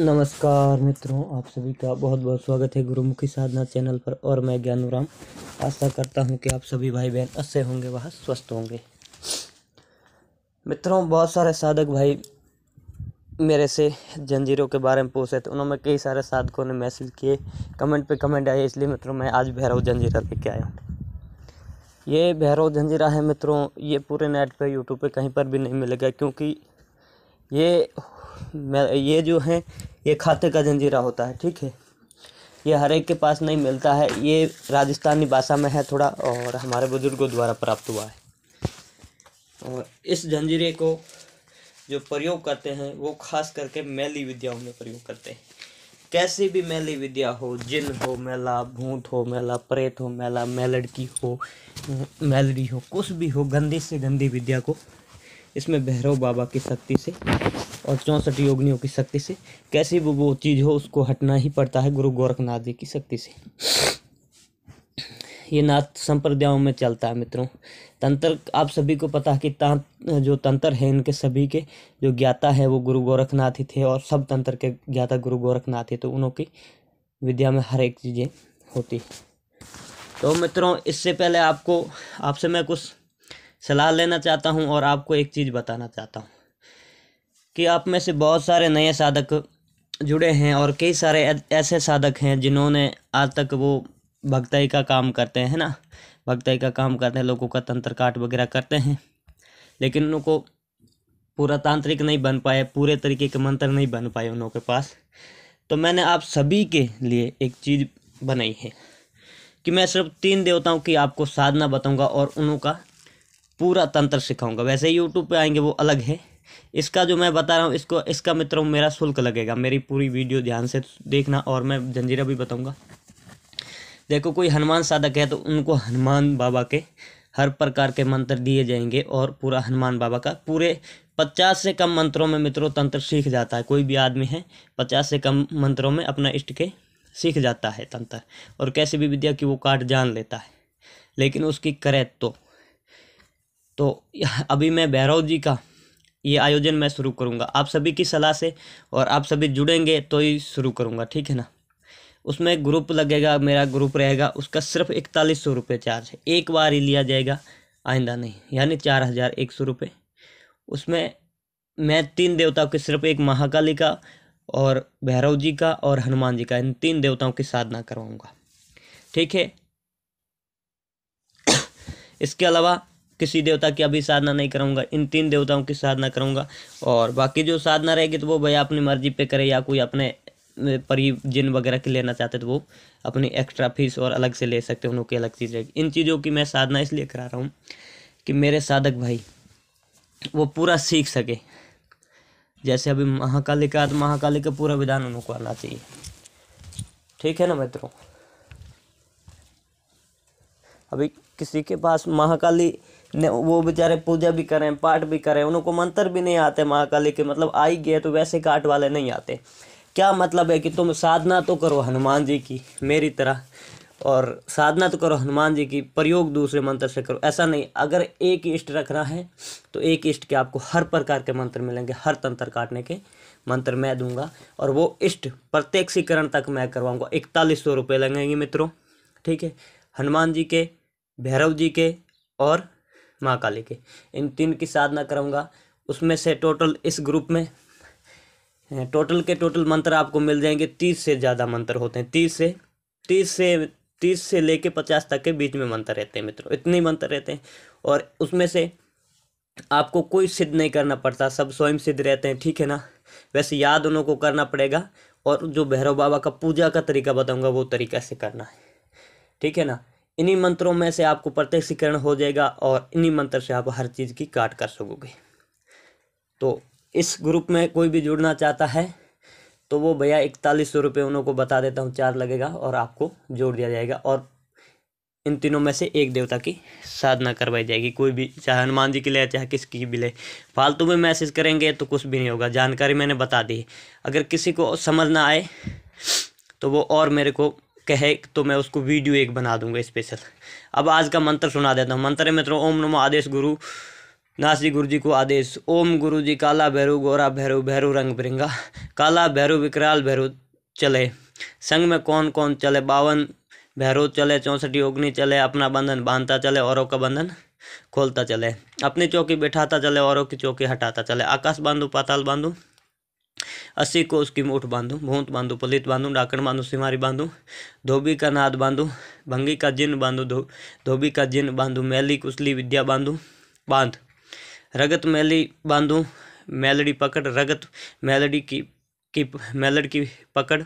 नमस्कार मित्रों आप सभी का बहुत बहुत स्वागत है गुरुमुखी साधना चैनल पर और मैं ज्ञानूराम आशा करता हूं कि आप सभी भाई बहन अच्छे होंगे वह स्वस्थ होंगे मित्रों बहुत सारे साधक भाई मेरे से जंजीरों के बारे में पूछे थे तो उन्होंने कई सारे साधकों ने मैसेज किए कमेंट पे कमेंट आए इसलिए मित्रों मैं आज भैरव जंजीरा लेके आया हूँ ये भैरव जंजीरा है मित्रों ये पूरे नेट पे यूट्यूब पे कहीं पर भी नहीं मिलेगा क्योंकि ये ये जो है ये खाते का जंजीरा होता है ठीक है ये हर एक के पास नहीं मिलता है ये राजस्थानी भाषा में है थोड़ा और हमारे बुज़ुर्गों द्वारा प्राप्त हुआ है और इस जंजीरे को जो प्रयोग करते हैं वो खास करके मैली विद्याओं में प्रयोग करते हैं कैसी भी मैली विद्या हो जिन हो मैला भूत हो मेला प्रेत हो मैला मैलड़की हो मैलड़ी हो कुछ भी हो गंदी से गंदी विद्या को इसमें भैरव बाबा की शक्ति से और चौंसठ योगनियों की शक्ति से कैसी वो वो चीज़ हो उसको हटना ही पड़ता है गुरु गोरखनाथ जी की शक्ति से ये नाथ संप्रदायों में चलता है मित्रों तंत्र आप सभी को पता है कि तांत जो तंत्र है इनके सभी के जो ज्ञाता है वो गुरु गोरखनाथ ही थे और सब तंत्र के ज्ञाता गुरु गोरखनाथ थे तो उनकी की विद्या में हर एक चीज़ें होती तो मित्रों इससे पहले आपको आपसे मैं कुछ सलाह लेना चाहता हूँ और आपको एक चीज़ बताना चाहता हूँ कि आप में से बहुत सारे नए साधक जुड़े हैं और कई सारे ऐसे साधक हैं जिन्होंने आज तक वो भक्ताई का काम करते हैं ना भक्ताई का काम करते हैं लोगों का तंत्र काट वगैरह करते हैं लेकिन उनको पूरा तांत्रिक नहीं बन पाए पूरे तरीके के मंत्र नहीं बन पाए उन के पास तो मैंने आप सभी के लिए एक चीज़ बनाई है कि मैं सिर्फ तीन देवताओं की आपको साधना बताऊंगा और उनका पूरा तंत्र सिखाऊंगा वैसे यूट्यूब पे आएंगे वो अलग है इसका जो मैं बता रहा हूँ इसको इसका मित्रों मेरा शुल्क लगेगा मेरी पूरी वीडियो ध्यान से देखना और मैं जंजीरा भी बताऊँगा देखो कोई हनुमान साधक है तो उनको हनुमान बाबा के हर प्रकार के मंत्र दिए जाएंगे और पूरा हनुमान बाबा का पूरे पचास से कम मंत्रों में मित्रों तंत्र सीख जाता है कोई भी आदमी है पचास से कम मंत्रों में अपना इष्ट के सीख जाता है तंत्र और कैसे भी विद्या की वो काट जान लेता है लेकिन उसकी करे तो तो अभी मैं भैरव जी का ये आयोजन मैं शुरू करूँगा आप सभी की सलाह से और आप सभी जुड़ेंगे तो ही शुरू करूँगा ठीक है ना उसमें ग्रुप लगेगा मेरा ग्रुप रहेगा उसका सिर्फ इकतालीस सौ रुपये चार्ज है एक बार ही लिया जाएगा आइंदा नहीं यानी चार हज़ार एक सौ रुपये उसमें मैं तीन देवताओं के सिर्फ एक महाकाली का और भैरव जी का और हनुमान जी का इन तीन देवताओं की साधना करवाऊँगा ठीक है इसके अलावा किसी देवता की अभी साधना नहीं करूँगा इन तीन देवताओं की साधना करूँगा और बाकी जो साधना रहेगी तो वो भैया अपनी मर्जी पे करे या कोई अपने परी जिन वगैरह की लेना चाहते तो वो अपनी एक्स्ट्रा फीस और अलग से ले सकते हैं उनकी अलग चीज़ रहेगी इन चीज़ों की मैं साधना इसलिए करा रहा हूँ कि मेरे साधक भाई वो पूरा सीख सके जैसे अभी महाकाली का तो महाकाली का पूरा विधान उनको आना चाहिए ठीक है ना मित्रों अभी किसी के पास महाकाली वो बेचारे पूजा भी करें पाठ भी करें उनको मंत्र भी नहीं आते महाकाली के मतलब आई गए तो वैसे काट वाले नहीं आते क्या मतलब है कि तुम साधना तो करो हनुमान जी की मेरी तरह और साधना तो करो हनुमान जी की प्रयोग दूसरे मंत्र से करो ऐसा नहीं अगर एक इष्ट रखना है तो एक इष्ट के आपको हर प्रकार के मंत्र मिलेंगे हर तंत्र काटने के मंत्र मैं दूंगा और वो इष्ट प्रत्यक्षीकरण तक मैं करवाऊंगा इकतालीस सौ रुपये लगेंगे मित्रों ठीक है हनुमान जी के भैरव जी के और माँ काली के इन तीन की साधना करूँगा उसमें से टोटल इस ग्रुप में टोटल के टोटल मंत्र आपको मिल जाएंगे तीस से ज़्यादा मंत्र होते हैं तीस से तीस से तीस से लेके पचास तक के बीच में मंत्र रहते हैं मित्रों इतने मंत्र रहते हैं और उसमें से आपको कोई सिद्ध नहीं करना पड़ता सब स्वयं सिद्ध रहते हैं ठीक है ना वैसे याद उन को करना पड़ेगा और जो भैरव बाबा का पूजा का तरीका बताऊंगा वो तरीका से करना है ठीक है ना इन्हीं मंत्रों में से आपको प्रत्यक्षीकरण हो जाएगा और इन्हीं मंत्र से आप हर चीज़ की काट कर सकोगे तो इस ग्रुप में कोई भी जुड़ना चाहता है तो वो भैया इकतालीस सौ रुपये उनको बता देता हूँ चार लगेगा और आपको जोड़ दिया जाएगा और इन तीनों में से एक देवता की साधना करवाई जाएगी कोई भी चाहे हनुमान जी की ले चाहे किसकी भी ले फालतू में मैसेज करेंगे तो कुछ भी नहीं होगा जानकारी मैंने बता दी अगर किसी को समझ ना आए तो वो और मेरे को कहे तो मैं उसको वीडियो एक बना दूंगा स्पेशल अब आज का मंत्र सुना देता हूँ मंत्र है मित्रों ओम नमो आदेश गुरु नासी गुरु जी को आदेश ओम गुरु जी काला भैरव गोरा भैरव भैरव रंग बिरंगा काला भैरव विकराल भैरव चले संग में कौन कौन चले बावन भैरव चले चौंसठ अग्नि चले अपना बंधन बांधता चले औरों का बंधन खोलता चले अपनी चौकी बैठाता चले औरों की चौकी हटाता चले आकाश बांधू पाताल बांधू अस्सी को उसकी मोट बांधू भूत बांधू पलित बांधू डाकण बांधू सिमारी बांधू धोबी का नाद बांधू भंगी का जिन बांधू धोबी का जिन बांधू मैली कुसली विद्या बांधू बांध रगत मैली बांधू मैलडी पकड़ रगत मैलडी की की मैलड की पकड़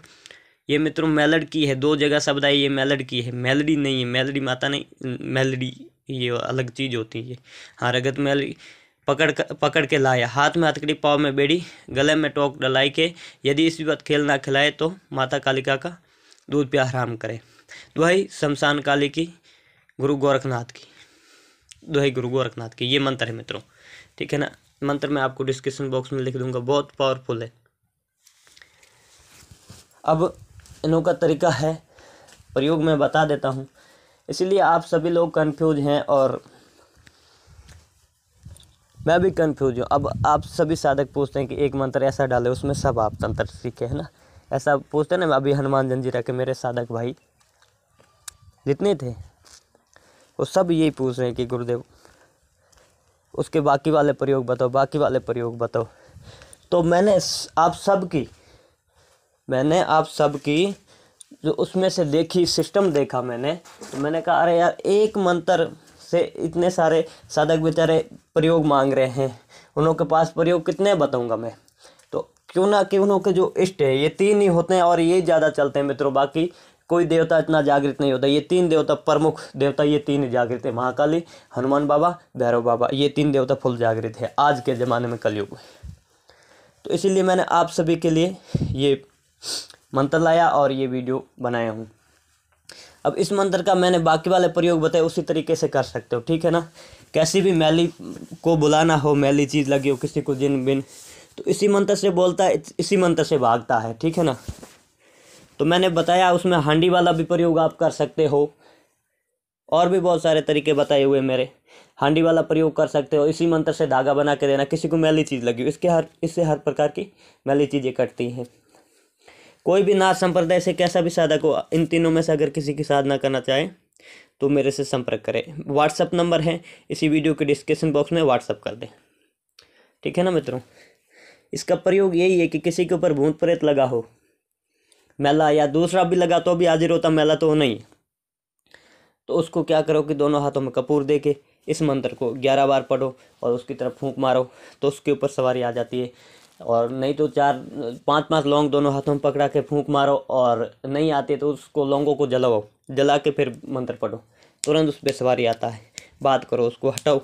ये मित्रों मैलड की है दो जगह शब्द आई ये मैलड की है मैलडी नहीं है मैलडी माता नहीं मैलडी ये अलग चीज़ होती है हाँ रगत मैली पकड़ कर पकड़ के लाया हाथ में हथकड़ी पाव में बेड़ी गले में टोक डलाई के यदि इस विपत खेल ना खिलाए तो माता कालिका का दूध प्या हराम करे दुहाई शमशान काली की गुरु गोरखनाथ की दुहाई गुरु गोरखनाथ की ये मंत्र है मित्रों ठीक है ना मंत्र मैं आपको डिस्क्रिप्शन बॉक्स में लिख दूंगा बहुत पावरफुल है अब इनों का तरीका है प्रयोग मैं बता देता हूँ इसलिए आप सभी लोग कंफ्यूज हैं और मैं भी कन्फ्यूज हूँ अब आप सभी साधक पूछते हैं कि एक मंत्र ऐसा डाले उसमें सब आप तंत्र सीखे है ना ऐसा पूछते हैं ना अभी हनुमान जंजीरा के मेरे साधक भाई जितने थे वो सब यही पूछ रहे हैं कि गुरुदेव उसके बाकी वाले प्रयोग बताओ बाकी वाले प्रयोग बताओ तो मैंने आप सब की मैंने आप सब की जो उसमें से देखी सिस्टम देखा मैंने तो मैंने कहा अरे यार एक मंत्र से इतने सारे साधक बेचारे प्रयोग मांग रहे हैं उन के पास प्रयोग कितने बताऊँगा मैं तो क्यों ना कि उनके जो इष्ट है ये तीन ही होते हैं और ये ज़्यादा चलते हैं मित्रों बाकी कोई देवता इतना जागृत नहीं होता ये तीन देवता प्रमुख देवता ये तीन जागृत है महाकाली हनुमान बाबा भैरव बाबा ये तीन देवता फुल जागृत है आज के ज़माने में कलयुग में तो इसीलिए मैंने आप सभी के लिए ये मंत्र लाया और ये वीडियो बनाया हूँ अब इस मंत्र का मैंने बाकी वाले प्रयोग बताए उसी तरीके से कर सकते हो ठीक है ना कैसी भी मैली को बुलाना हो मैली चीज़ लगी हो किसी को जिन बिन तो इसी मंत्र से बोलता है इसी मंत्र से भागता है ठीक है ना तो मैंने बताया उसमें हांडी वाला भी प्रयोग आप कर सकते हो और भी बहुत सारे तरीके बताए हुए मेरे हांडी वाला प्रयोग कर सकते हो इसी मंत्र से धागा बना के देना किसी को मैली चीज़ लगी हो इसके हर इससे हर प्रकार की मैली चीज़ें कटती हैं कोई भी नाथ संप्रदाय से कैसा भी साधक हो इन तीनों में से अगर किसी की साधना करना चाहे तो मेरे से संपर्क करें व्हाट्सअप नंबर है इसी वीडियो के डिस्क्रिप्शन बॉक्स में व्हाट्सअप कर दें ठीक है ना मित्रों इसका प्रयोग यही है कि किसी के ऊपर भूत प्रेत लगा हो मेला या दूसरा भी लगा तो भी हाजिर होता मेला तो नहीं तो उसको क्या करो कि दोनों हाथों में कपूर दे के इस मंत्र को ग्यारह बार पढ़ो और उसकी तरफ फूंक मारो तो उसके ऊपर सवारी आ जाती है और नहीं तो चार पांच पांच लौंग दोनों हाथों में पकड़ा के फूंक मारो और नहीं आते तो उसको लौंगों को जलाओ जला के फिर मंत्र पढ़ो तुरंत उस पर सवारी आता है बात करो उसको हटाओ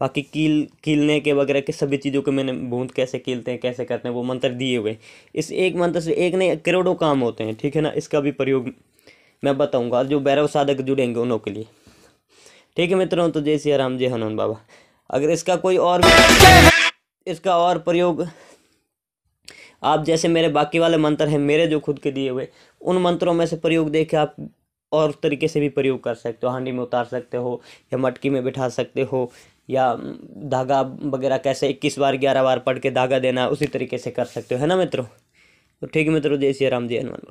बाकी कील कीलने के वगैरह के सभी चीज़ों के मैंने भूत कैसे कीलते हैं कैसे करते हैं वो मंत्र दिए हुए इस एक मंत्र से एक नहीं करोड़ों काम होते हैं ठीक है ना इसका भी प्रयोग मैं बताऊंगा जो भैरव साधक जुड़ेंगे उनों के लिए ठीक है मित्रों तो जय सिया राम जय हनुमान बाबा अगर इसका कोई और भी... इसका और प्रयोग आप जैसे मेरे बाकी वाले मंत्र हैं मेरे जो खुद के दिए हुए उन मंत्रों में से प्रयोग देख के आप और तरीके से भी प्रयोग कर सकते हो हांडी में उतार सकते हो या मटकी में बिठा सकते हो या धागा वगैरह कैसे इक्कीस बार ग्यारह बार पढ़ के धागा देना उसी तरीके से कर सकते हो है ना मित्रों तो ठीक है मित्रों जय सिया राम जय हनुमान